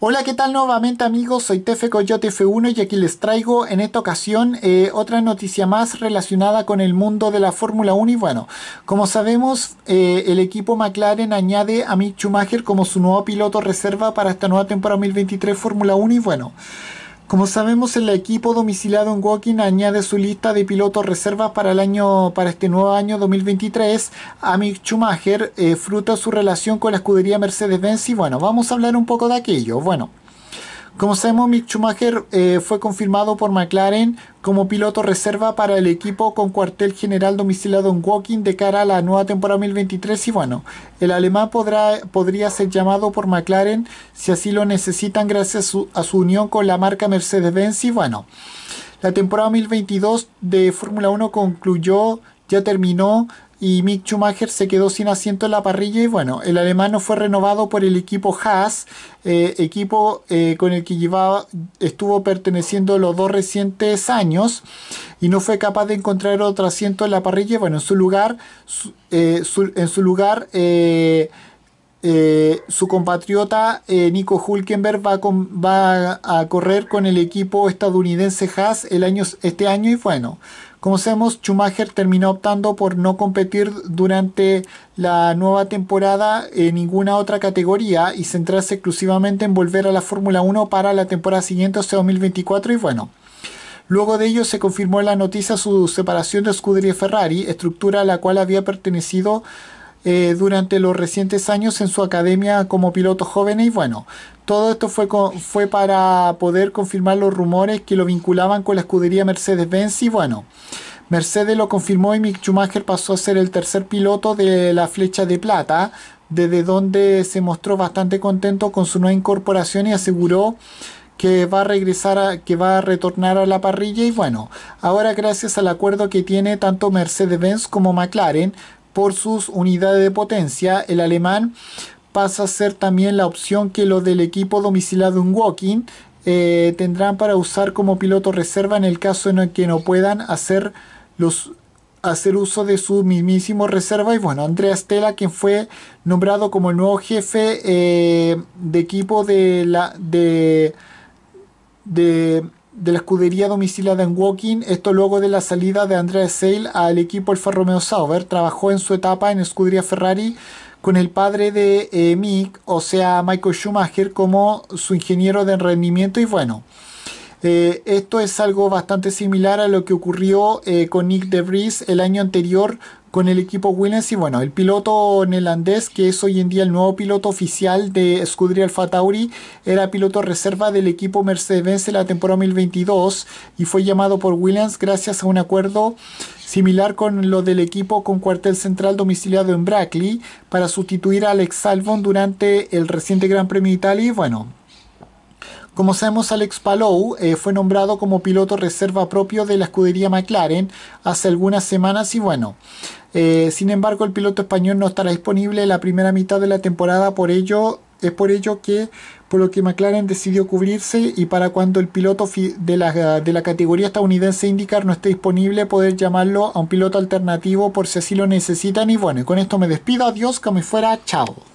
Hola, ¿qué tal nuevamente amigos? Soy Tefe Coyote F1 y aquí les traigo en esta ocasión eh, otra noticia más relacionada con el mundo de la Fórmula 1 y bueno, como sabemos eh, el equipo McLaren añade a Mick Schumacher como su nuevo piloto reserva para esta nueva temporada 2023 Fórmula 1 y bueno... Como sabemos, el equipo domiciliado en Woking añade su lista de pilotos reservas para el año para este nuevo año 2023 a Schumacher, eh, fruta su relación con la escudería Mercedes-Benz y bueno, vamos a hablar un poco de aquello. Bueno, como sabemos, Mick Schumacher eh, fue confirmado por McLaren como piloto reserva para el equipo con cuartel general domiciliado en Woking de cara a la nueva temporada 2023 y bueno, el alemán podrá, podría ser llamado por McLaren si así lo necesitan gracias a su, a su unión con la marca Mercedes-Benz y bueno, la temporada 2022 de Fórmula 1 concluyó, ya terminó, y Mick Schumacher se quedó sin asiento en la parrilla y bueno, el alemán no fue renovado por el equipo Haas, eh, equipo eh, con el que llevaba, estuvo perteneciendo los dos recientes años y no fue capaz de encontrar otro asiento en la parrilla. Bueno, en su lugar, su, eh, en su lugar... su compatriota Nico Hulkenberg va, va, a correr con el equipo estadounidense Haas el año, este año y bueno, como sabemos, Schumacher terminó optando por no competir durante la nueva temporada en ninguna otra categoría y centrarse exclusivamente en volver a la Fórmula 1 para la temporada siguiente, o sea, 2024 y bueno. Luego de ello se confirmó en la noticia su separación de y Ferrari, estructura a la cual había pertenecido eh, durante los recientes años en su academia como piloto joven y bueno, todo esto fue, fue para poder confirmar los rumores que lo vinculaban con la escudería Mercedes-Benz y bueno, Mercedes lo confirmó y Mick Schumacher pasó a ser el tercer piloto de la flecha de plata, desde donde se mostró bastante contento con su nueva incorporación y aseguró que va a regresar que va a retornar a la parrilla y bueno, ahora gracias al acuerdo que tiene tanto Mercedes-Benz como McLaren por sus unidades de potencia, el alemán pasa a ser también la opción que lo del equipo domiciliado en Walking eh, tendrán para usar como piloto reserva en el caso en el que no puedan hacer, los, hacer uso de su mismísimo reserva y bueno, Andrea Stella quien fue nombrado como el nuevo jefe eh, de equipo de la de de la escudería domiciliada en Walking esto luego de la salida de Andrea Sale... al equipo Alfa Romeo Sauber. Trabajó en su etapa en escudería Ferrari con el padre de eh, Mick, o sea Michael Schumacher, como su ingeniero de rendimiento y bueno. Eh, esto es algo bastante similar a lo que ocurrió eh, con Nick DeVries el año anterior con el equipo Williams y bueno, el piloto neerlandés que es hoy en día el nuevo piloto oficial de Scuderia Alfa Tauri era piloto reserva del equipo Mercedes-Benz la temporada 2022 y fue llamado por Williams gracias a un acuerdo similar con lo del equipo con cuartel central domiciliado en Brackley para sustituir a Alex Albon durante el reciente Gran Premio de Italia y bueno, como sabemos, Alex Palou eh, fue nombrado como piloto reserva propio de la escudería McLaren hace algunas semanas y bueno, eh, sin embargo el piloto español no estará disponible la primera mitad de la temporada, por ello es por ello que por lo que McLaren decidió cubrirse y para cuando el piloto de la, de la categoría estadounidense IndyCar no esté disponible poder llamarlo a un piloto alternativo por si así lo necesitan y bueno, con esto me despido, adiós, como me fuera, chao.